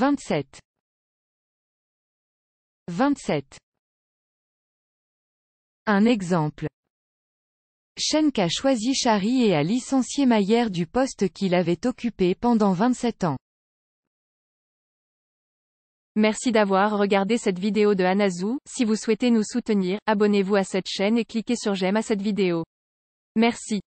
27 27 Un exemple Shenka a choisi Chari et a licencié Mayer du poste qu'il avait occupé pendant 27 ans. Merci d'avoir regardé cette vidéo de Anazou, si vous souhaitez nous soutenir, abonnez-vous à cette chaîne et cliquez sur j'aime à cette vidéo. Merci.